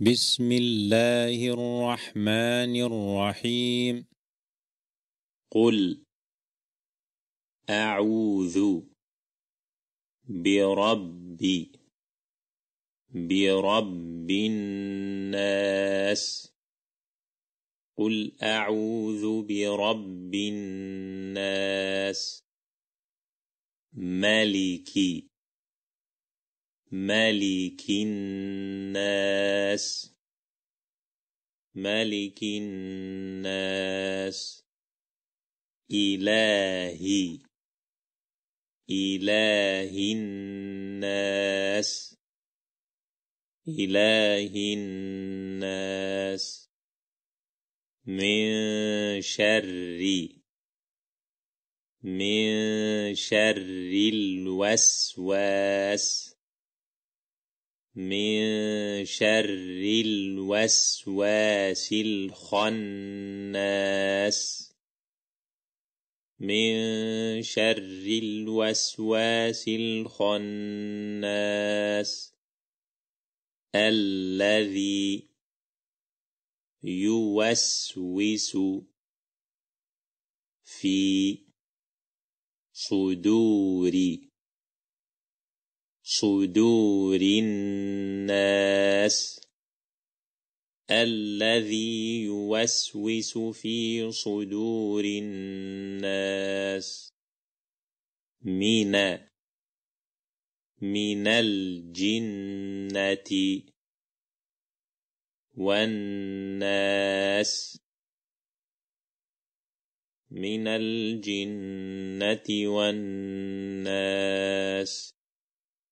بسم الله الرحمن الرحيم قل أعوذ بربي برب الناس قل أعوذ برب الناس ملكي ملك الناس ملك الناس إله إله الناس إله الناس من شر من شر الوسواس من شر الوسواس الخناس من شر الوسواس الخناس الذي يوسوس في صدوري صدور الناس الذي يوسوس في صدور الناس من من الجنة والناس من الجنة والناس